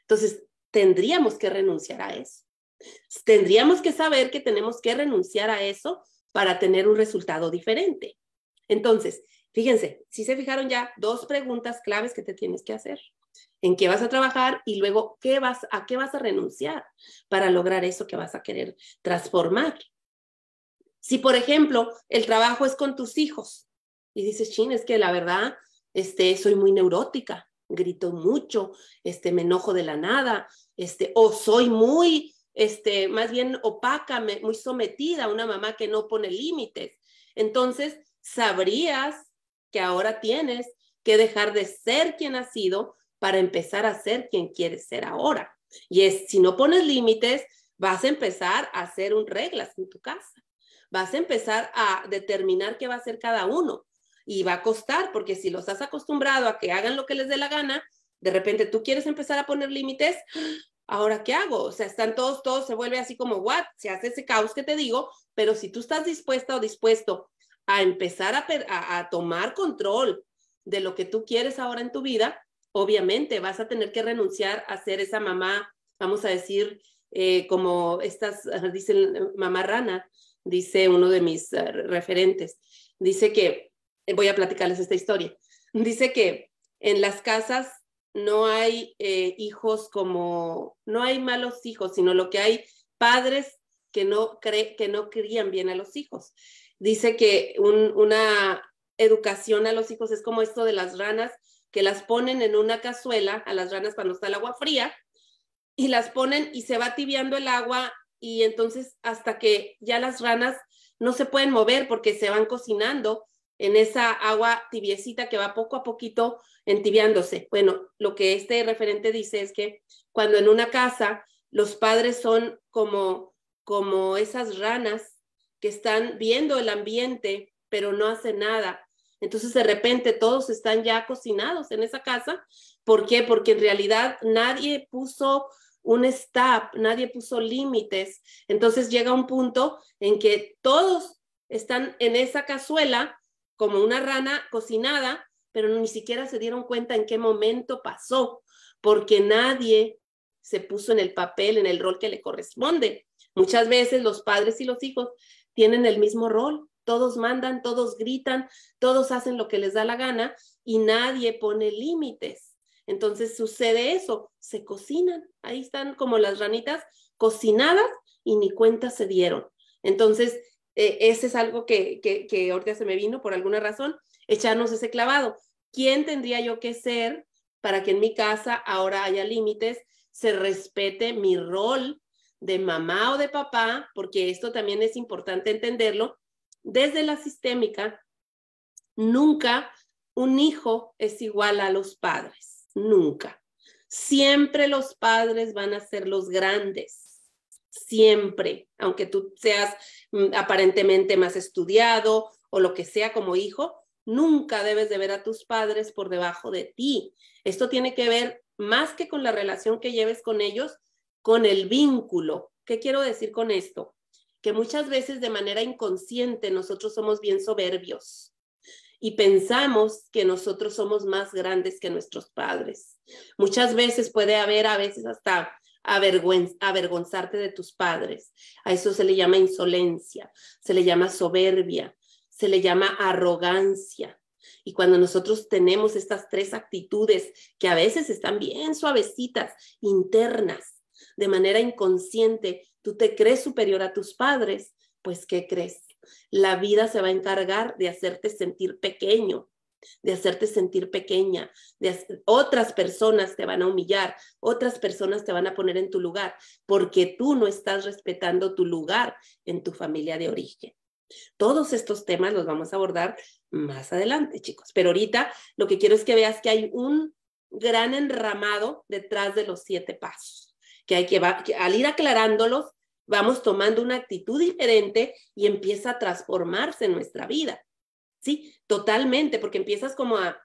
Entonces, tendríamos que renunciar a eso. Tendríamos que saber que tenemos que renunciar a eso para tener un resultado diferente. Entonces, fíjense, si se fijaron ya, dos preguntas claves que te tienes que hacer. ¿En qué vas a trabajar y luego qué vas, a qué vas a renunciar para lograr eso que vas a querer transformar? Si, por ejemplo, el trabajo es con tus hijos y dices, chin, es que la verdad, este, soy muy neurótica, grito mucho, este, me enojo de la nada, este, o soy muy, este, más bien opaca, muy sometida, una mamá que no pone límites. Entonces, sabrías que ahora tienes que dejar de ser quien has sido para empezar a ser quien quieres ser ahora. Y es, si no pones límites, vas a empezar a hacer un reglas en tu casa. Vas a empezar a determinar qué va a hacer cada uno. Y va a costar, porque si los has acostumbrado a que hagan lo que les dé la gana, de repente tú quieres empezar a poner límites, ¿ahora qué hago? O sea, están todos, todos, se vuelve así como, what, se hace ese caos que te digo, pero si tú estás dispuesta o dispuesto a empezar a, tomar control de lo que tú quieres ahora en tu vida, obviamente vas a tener que renunciar a ser esa mamá, vamos a decir, eh, como estas, dicen mamá rana, dice uno de mis eh, referentes, dice que, eh, voy a platicarles esta historia, dice que en las casas no hay hijos como, no hay malos hijos, sino lo que hay padres que no, que no crían bien a los hijos dice que una educación a los hijos es como esto de las ranas, que las ponen en una cazuela, a las ranas cuando está el agua fría, y las ponen y se va tibiando el agua y entonces hasta que ya las ranas no se pueden mover porque se van cocinando en esa agua tibiecita que va poco a poquito entibiándose. Bueno, lo que este referente dice es que cuando en una casa los padres son como, como esas ranas que están viendo el ambiente, pero no hacen nada. Entonces de repente todos están ya cocinados en esa casa. ¿Por qué? Porque en realidad nadie puso un stop, nadie puso límites. Entonces llega un punto en que todos están en esa cazuela como una rana cocinada, pero ni siquiera se dieron cuenta en qué momento pasó, porque nadie se puso en el papel, en el rol que le corresponde. Muchas veces los padres y los hijos tienen el mismo rol. Todos mandan, todos gritan, todos hacen lo que les da la gana y nadie pone límites. Entonces sucede eso, se cocinan, ahí están como las ranitas cocinadas y ni cuenta se dieron. Entonces, eh, ese es algo que, que, que ahorita se me vino por alguna razón, echarnos ese clavado. ¿Quién tendría yo que ser para que en mi casa ahora haya límites, se respete mi rol de mamá o de papá, porque esto también es importante entenderlo, desde la sistémica, nunca un hijo es igual a los padres, nunca. Siempre los padres van a ser los grandes, siempre, aunque tú seas mm, aparentemente más estudiado o lo que sea como hijo, nunca debes de ver a tus padres por debajo de ti. Esto tiene que ver más que con la relación que lleves con ellos, con el vínculo. ¿Qué quiero decir con esto? Que muchas veces de manera inconsciente nosotros somos bien soberbios y pensamos que nosotros somos más grandes que nuestros padres. Muchas veces puede haber a veces hasta avergonzarte de tus padres. A eso se le llama insolencia, se le llama soberbia, se le llama arrogancia. Y cuando nosotros tenemos estas tres actitudes que a veces están bien suavecitas, internas, de manera inconsciente tú te crees superior a tus padres, pues ¿qué crees? La vida se va a encargar de hacerte sentir pequeño, de hacerte sentir pequeña, de otras personas te van a humillar, otras personas te van a poner en tu lugar, porque tú no estás respetando tu lugar en tu familia de origen. Todos estos temas los vamos a abordar más adelante, chicos, pero ahorita lo que quiero es que veas que hay un gran enramado detrás de los siete pasos que hay que, al ir aclarándolos, vamos tomando una actitud diferente y empieza a transformarse nuestra vida. Sí, totalmente, porque empiezas como a,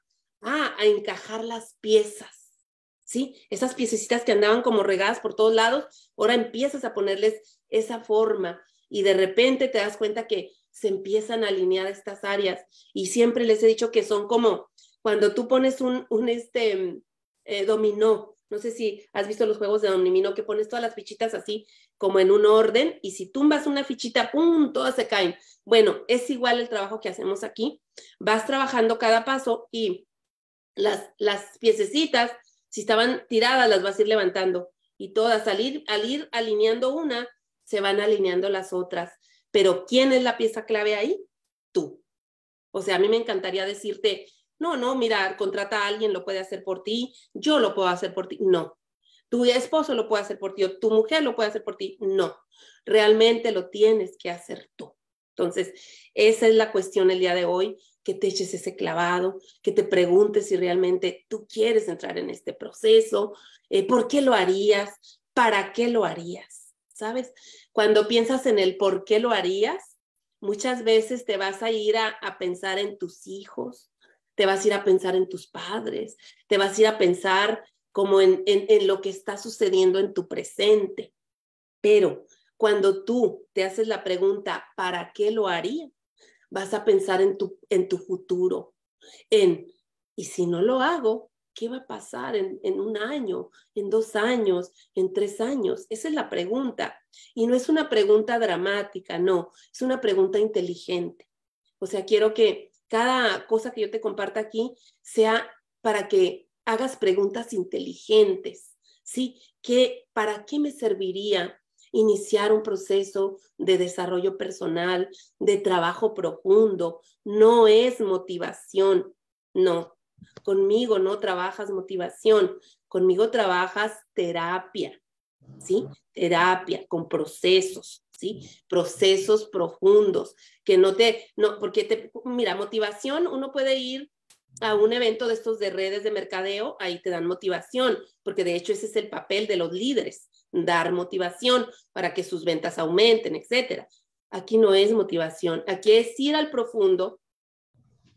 a encajar las piezas. ¿sí? Esas piececitas que andaban como regadas por todos lados, ahora empiezas a ponerles esa forma y de repente te das cuenta que se empiezan a alinear estas áreas. Y siempre les he dicho que son como cuando tú pones un, un este, mm, eh, dominó no sé si has visto los juegos de dominó que pones todas las fichitas así como en un orden y si tumbas una fichita, ¡pum!, todas se caen. Bueno, es igual el trabajo que hacemos aquí. Vas trabajando cada paso y las, las piececitas, si estaban tiradas, las vas a ir levantando y todas al al ir alineando una, se van alineando las otras. Pero ¿quién es la pieza clave ahí? Tú. O sea, a mí me encantaría decirte, no, no, mira, contrata a alguien, lo puede hacer por ti, yo lo puedo hacer por ti. No. Tu esposo lo puede hacer por ti o tu mujer lo puede hacer por ti. No. Realmente lo tienes que hacer tú. Entonces, esa es la cuestión el día de hoy, que te eches ese clavado, que te preguntes si realmente tú quieres entrar en este proceso, eh, por qué lo harías, para qué lo harías, ¿sabes? Cuando piensas en el por qué lo harías, muchas veces te vas a ir a pensar en tus hijos, te vas a ir a pensar en tus padres, te vas a ir a pensar como en, lo que está sucediendo en tu presente. Pero cuando tú te haces la pregunta, ¿para qué lo haría? Vas a pensar en tu, en tu futuro, en, ¿y si no lo hago? ¿Qué va a pasar en, en un año, en dos años, en tres años? Esa es la pregunta. Y no es una pregunta dramática, no, es una pregunta inteligente. O sea, quiero que cada cosa que yo te comparto aquí sea para que hagas preguntas inteligentes, ¿sí? que ¿Para qué me serviría iniciar un proceso de desarrollo personal, de trabajo profundo? No es motivación, no. Conmigo no trabajas motivación, conmigo trabajas terapia, ¿sí? Terapia con procesos, ¿sí? Procesos profundos, que no te, no, porque te, mira, motivación, uno puede ir a un evento de estos de redes de mercadeo, ahí te dan motivación, porque de hecho ese es el papel de los líderes, dar motivación para que sus ventas aumenten, etcétera. Aquí no es motivación, aquí es ir al profundo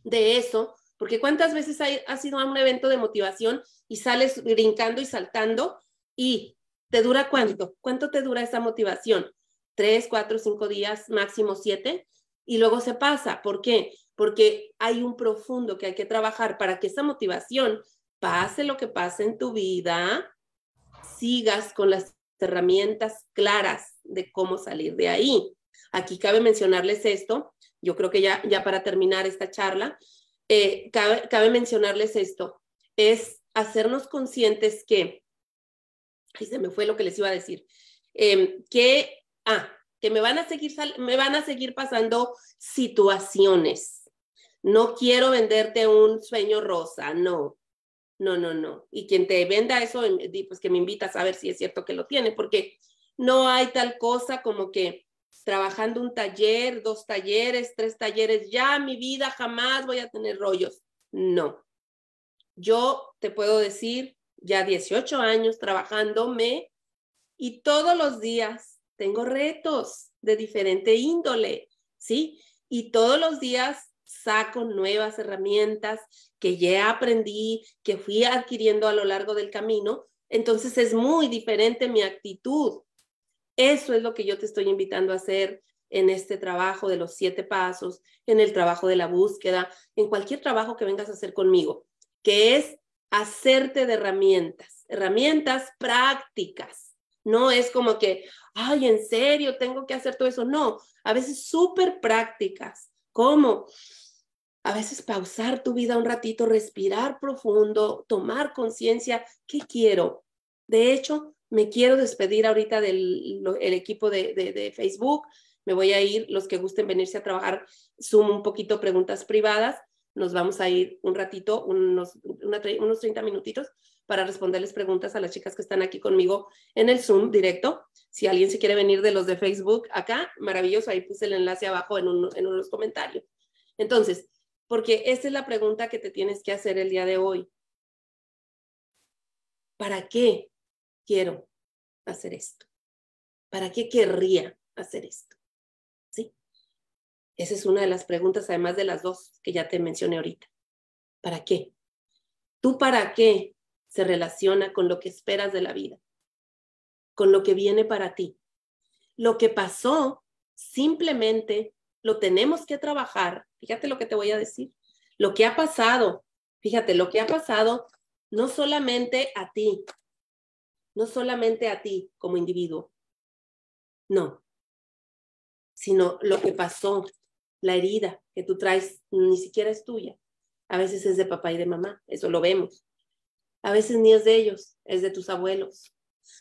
de eso, porque cuántas veces has ido a un evento de motivación y sales brincando y saltando y te dura cuánto, cuánto te dura esa motivación, tres, cuatro, cinco días, máximo siete, y luego se pasa. ¿Por qué? Porque hay un profundo que hay que trabajar para que esa motivación, pase lo que pase en tu vida, sigas con las herramientas claras de cómo salir de ahí. Aquí cabe mencionarles esto, yo creo que ya, ya para terminar esta charla, eh, cabe, mencionarles esto, es hacernos conscientes que, y se me fue lo que les iba a decir, em, que ah, que me van a seguir, me van a seguir pasando situaciones. No quiero venderte un sueño rosa, no. No, no, no. Y quien te venda eso, em, pues que me invita a ver si es cierto que lo tiene, porque no hay tal cosa como que trabajando un taller, dos talleres, tres talleres, ya mi vida jamás voy a tener rollos. No. Yo te puedo decir, ya 18 años trabajándome y todos los días tengo retos de diferente índole, ¿sí? Y todos los días saco nuevas herramientas que ya aprendí, que fui adquiriendo a lo largo del camino. Entonces es muy diferente mi actitud. Eso es lo que yo te estoy invitando a hacer en este trabajo de los siete pasos, en el trabajo de la búsqueda, en cualquier trabajo que vengas a hacer conmigo, que es hacerte de herramientas, herramientas prácticas no es como que, ay, en serio, tengo que hacer todo eso. No, a veces súper prácticas. ¿Cómo? A veces pausar tu vida un ratito, respirar profundo, tomar conciencia, ¿qué quiero? De hecho, me quiero despedir ahorita del equipo de, Facebook. Me voy a ir, los que gusten venirse a trabajar, sumo un poquito preguntas privadas. Nos vamos a ir un ratito, unos, unos 30 minutitos, para responderles preguntas a las chicas que están aquí conmigo en el Zoom directo. Si alguien se quiere venir de los de Facebook acá, maravilloso, ahí puse el enlace abajo en, un, unos comentarios. Entonces, porque esa es la pregunta que te tienes que hacer el día de hoy. ¿Para qué quiero hacer esto? ¿Para qué querría hacer esto? ¿Sí? Esa es una de las preguntas, además de las dos que ya te mencioné ahorita. ¿Para qué? ¿Tú para qué se relaciona con lo que esperas de la vida, con lo que viene para ti. Lo que pasó, simplemente lo tenemos que trabajar. Fíjate lo que te voy a decir. Lo que ha pasado, fíjate, lo que ha pasado no solamente a ti, no solamente a ti como individuo, no, sino lo que pasó, la herida que tú traes ni siquiera es tuya. A veces es de papá y de mamá, eso lo vemos. A veces ni es de ellos, es de tus abuelos.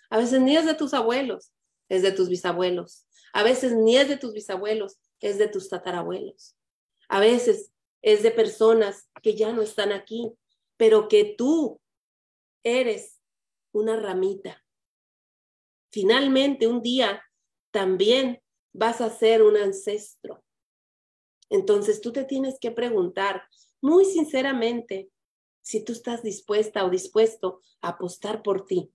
A veces ni es de tus abuelos, es de tus bisabuelos. A veces ni es de tus bisabuelos, es de tus tatarabuelos. A veces es de personas que ya no están aquí, pero que tú eres una ramita. Finalmente, un día también vas a ser un ancestro. Entonces tú te tienes que preguntar muy sinceramente, si tú estás dispuesta o dispuesto a apostar por ti.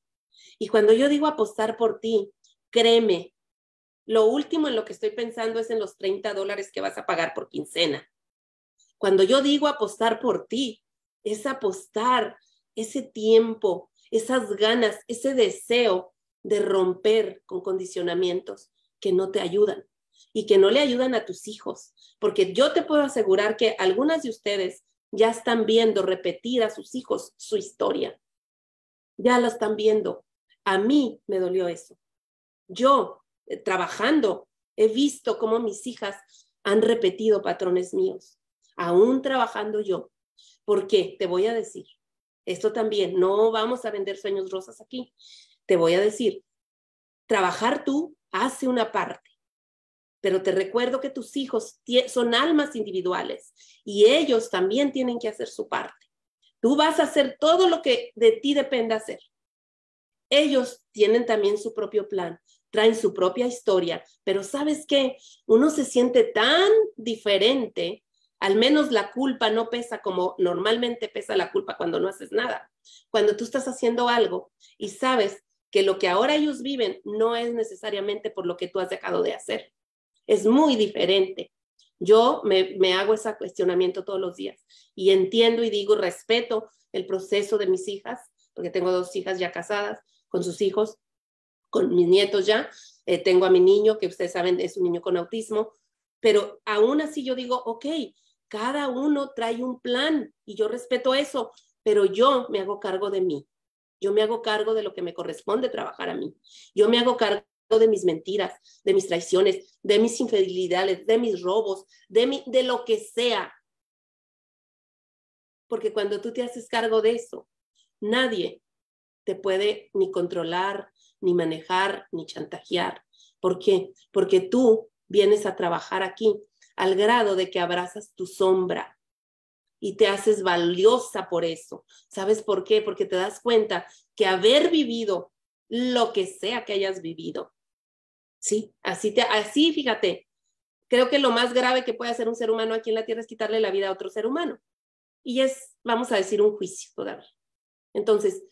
Y cuando yo digo apostar por ti, créeme, lo último en lo que estoy pensando es en los 30 dólares que vas a pagar por quincena. Cuando yo digo apostar por ti, es apostar ese tiempo, esas ganas, ese deseo de romper con condicionamientos que no te ayudan y que no le ayudan a tus hijos. Porque yo te puedo asegurar que algunas de ustedes ya están viendo repetir a sus hijos su historia. Ya lo están viendo. A mí me dolió eso. Yo, eh, trabajando, he visto cómo mis hijas han repetido patrones míos, aún trabajando yo. ¿Por qué? Te voy a decir. Esto también, no vamos a vender sueños rosas aquí. Te voy a decir, trabajar tú hace una parte, pero te recuerdo que tus hijos son almas individuales y ellos también tienen que hacer su parte. Tú vas a hacer todo lo que de ti dependa hacer. Ellos tienen también su propio plan, traen su propia historia, pero sabes qué, uno se siente tan diferente, al menos la culpa no pesa como normalmente pesa la culpa cuando no haces nada, cuando tú estás haciendo algo y sabes que lo que ahora ellos viven no es necesariamente por lo que tú has dejado de hacer es muy diferente. Yo me, hago ese cuestionamiento todos los días y entiendo y digo, respeto el proceso de mis hijas, porque tengo dos hijas ya casadas con sus hijos, con mis nietos ya. Eh, tengo a mi niño, que ustedes saben es un niño con autismo, pero aún así yo digo, ok, cada uno trae un plan y yo respeto eso, pero yo me hago cargo de mí. Yo me hago cargo de lo que me corresponde trabajar a mí. Yo me hago cargo de mis mentiras, de mis traiciones, de mis infidelidades, de mis robos, de, de lo que sea. Porque cuando tú te haces cargo de eso, nadie te puede ni controlar, ni manejar, ni chantajear. ¿Por qué? Porque tú vienes a trabajar aquí al grado de que abrazas tu sombra y te haces valiosa por eso. ¿Sabes por qué? Porque te das cuenta que haber vivido lo que sea que hayas vivido, Sí, así, te, así fíjate, creo que lo más grave que puede hacer un ser humano aquí en la Tierra es quitarle la vida a otro ser humano. Y es, vamos a decir, un juicio todavía. Entonces,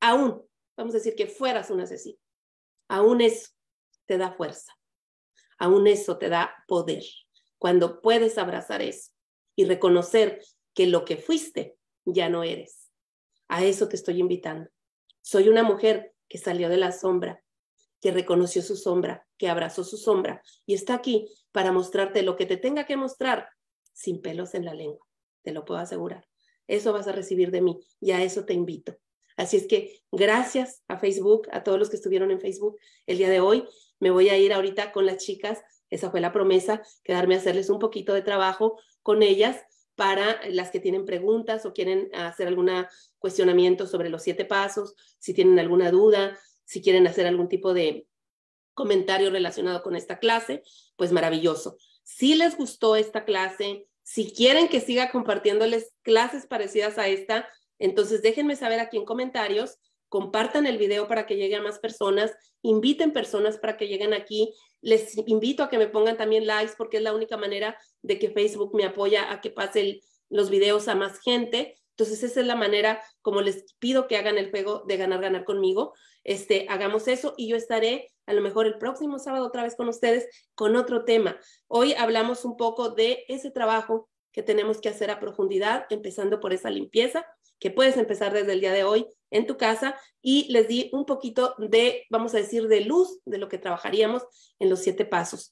aún, vamos a decir que fueras un asesino, aún eso te da fuerza, aún eso te da poder. Cuando puedes abrazar eso y reconocer que lo que fuiste ya no eres. A eso te estoy invitando. Soy una mujer que salió de la sombra, que reconoció su sombra, que abrazó su sombra y está aquí para mostrarte lo que te tenga que mostrar sin pelos en la lengua, te lo puedo asegurar. Eso vas a recibir de mí y a eso te invito. Así es que gracias a Facebook, a todos los que estuvieron en Facebook el día de hoy. Me voy a ir ahorita con las chicas, esa fue la promesa, quedarme a hacerles un poquito de trabajo con ellas para las que tienen preguntas o quieren hacer algún cuestionamiento sobre los siete pasos, si tienen alguna duda, si quieren hacer algún tipo de comentario relacionado con esta clase, pues maravilloso. Si les gustó esta clase, si quieren que siga compartiéndoles clases parecidas a esta, entonces déjenme saber aquí en comentarios, compartan el video para que llegue a más personas, inviten personas para que lleguen aquí, les invito a que me pongan también likes porque es la única manera de que Facebook me apoya a que pasen los videos a más gente. Entonces esa es la manera como les pido que hagan el juego de ganar, ganar conmigo. Este, hagamos eso y yo estaré a lo mejor el próximo sábado otra vez con ustedes con otro tema. Hoy hablamos un poco de ese trabajo que tenemos que hacer a profundidad, empezando por esa limpieza, que puedes empezar desde el día de hoy en tu casa y les di un poquito de, vamos a decir, de luz de lo que trabajaríamos en los siete pasos.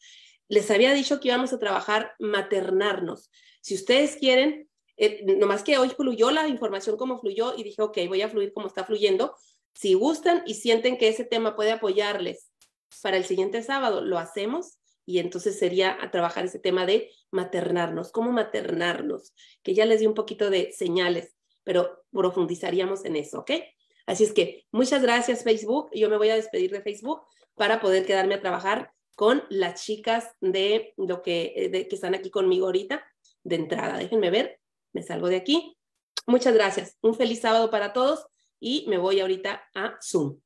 Les había dicho que íbamos a trabajar maternarnos. Si ustedes quieren, eh, nomás que hoy fluyó la información como fluyó y dije, ok, voy a fluir como está fluyendo, si gustan y sienten que ese tema puede apoyarles para el siguiente sábado, lo hacemos y entonces sería a trabajar ese tema de maternarnos, cómo maternarnos, que ya les di un poquito de señales, pero profundizaríamos en eso, ¿ok? Así es que muchas gracias Facebook, yo me voy a despedir de Facebook para poder quedarme a trabajar con las chicas de lo que, eh, de, que están aquí conmigo ahorita de entrada. Déjenme ver, me salgo de aquí. Muchas gracias, un feliz sábado para todos y me voy ahorita a Zoom.